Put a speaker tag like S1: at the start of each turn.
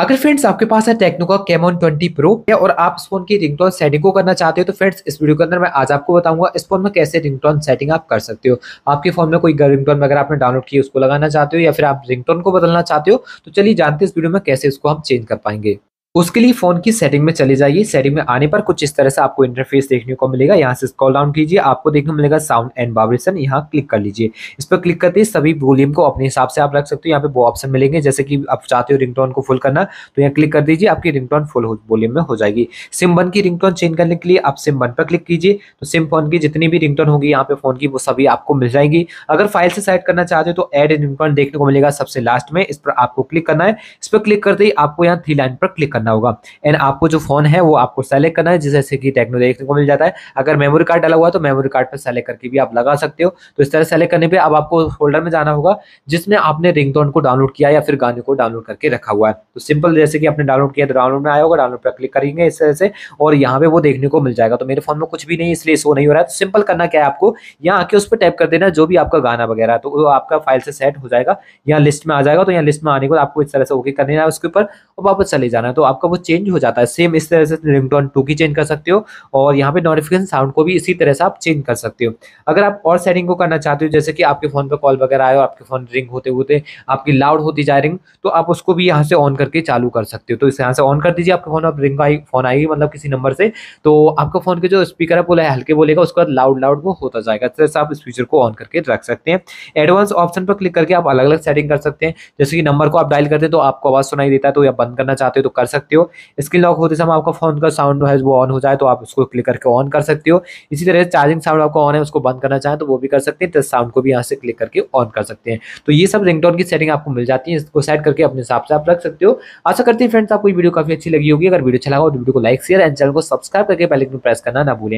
S1: अगर फ्रेंड्स आपके पास है टेक्नो का कैमोन ट्वेंटी प्रो और आप इस फोन की रिंगटोन सेटिंग को करना चाहते हो तो फ्रेंड्स इस वीडियो के अंदर मैं आज आपको बताऊंगा इस फोन में कैसे रिंगटोन सेटिंग आप कर सकते हो आपके फोन में कोई रिंगटोन वगैरह आपने डाउनलोड की उसको लगाना चाहते हो या फिर आप रिंगटोन को बदलना चाहते हो तो चलिए जानते हैं इस वीडियो में कैसे इसको हम चेंज कर पाएंगे उसके लिए फ़ोन की सेटिंग में चले जाइए सेटिंग में आने पर कुछ इस तरह से आपको इंटरफेस देखने को मिलेगा यहाँ से स्कॉल डाउन कीजिए आपको देखने को मिलेगा साउंड एंड वाइब्रेशन यहाँ क्लिक कर लीजिए इस पर क्लिक करते ही सभी वॉल्यूम को अपने हिसाब से आप रख सकते हो यहाँ पे वो ऑप्शन मिलेंगे जैसे कि आप चाहते हो रिंग को फुल करना तो यहाँ क्लिक कर दीजिए आपकी टोन फुल वॉल्यूम में हो जाएगी सिम वन की रिंगटोन चेंज करने के लिए आप सिम वन पर क्लिक कीजिए तो सिम फोन की जितनी भी टोन होगी यहाँ पे फोन की वो सभी आपको मिल जाएगी अगर फाइल से सेट करना चाहते हो तो एड टोन देखने को मिलेगा सबसे लास्ट में इस पर आपको क्लिक करना है इस पर क्लिक करते ही आपको यहाँ थ्री लाइन पर क्लिक करना करना होगा एंड आपको जो फोन है वो आपको सेलेक्ट करना है जैसे कि टेक्नो देखने को मिल जाता है अगर मेमोरी कार्ड डाला हुआ तो मेमोरी कार्ड पर सेलेक्ट करके भी आप लगा सकते हो तो इस तरह सेलेक्ट करने पर अब आपको फोल्डर में जाना होगा जिसमें आपने रिंग को डाउनलोड किया या फिर गाने को डाउनलोड करके रखा हुआ है तो सिंपल जैसे कि आपने डाउनलोड किया तो डाउनलोड में आया होगा डाउनलोड पर क्लिक करेंगे इस तरह से और यहाँ पे वो देखने को मिल जाएगा तो मेरे फोन में कुछ भी नहीं इसलिए शो नहीं हो रहा है तो सिंपल करना क्या है आपको यहाँ आके उस पर टाइप कर देना जो भी आपका गाना वगैरह तो वो आपका फाइल से सेट हो जाएगा यहाँ लिस्ट में आ जाएगा तो यहाँ लिस्ट में आने को आपको इस तरह से ओके कर देना है उसके ऊपर और वापस चले जाना है तो आपका वो चेंज हो जाता है सेम इस तरह से रिंगटोन टू की चेंज कर सकते हो और यहाँ पे नोटिफिकेशन साउंड को भी इसी तरह से आप चेंज कर सकते हो अगर आप और सेटिंग को करना चाहते हो जैसे कि आपके फ़ोन पर कॉल वगैरह आए और आपके फ़ोन रिंग होते होते आपकी लाउड होती जाए रिंग तो आप उसको भी यहाँ से ऑन करके चालू कर सकते हो तो इस यहाँ से ऑन कर दीजिए आपके फ़ोन आप रिंग आई फ़ोन आएगी मतलब किसी नंबर से तो आपका फ़ोन के जो स्पीकर है बोला हल्के बोलेगा उसके बाद लाउड लाउड वो होता जाएगा इस तरह से आप इस फीचर को ऑन करके रख सकते हैं एडवांस ऑप्शन पर क्लिक करके आप अलग अलग सेटिंग कर सकते हैं जैसे कि नंबर को आप डायल करते हैं तो आपको आवाज़ सुनाई देता है तो या बंद करना चाहते हो तो कर सकते सकते हो स्क्रीन लॉक होते समय आपका फोन का साउंड है वो ऑन हो जाए तो आप उसको क्लिक करके ऑन कर सकते हो इसी तरह चार्जिंग साउंड आपको ऑन है उसको बंद करना चाहें तो वो भी कर सकते हैं तो साउंड को भी यहाँ से क्लिक करके ऑन कर सकते हैं तो ये सब रिंगटोन की सेटिंग आपको मिल जाती है इसको सेट करके अपने हिसाब से आप रख सकते हो आशा करते हैं फ्रेंड्स आपको वीडियो काफी अच्छी लगी होगी अगर वीडियो चला अच्छा हो तो वीडियो को लाइक शेयर एंड चैनल को सब्सक्राइब करके पहले प्रेस करना ना भूलें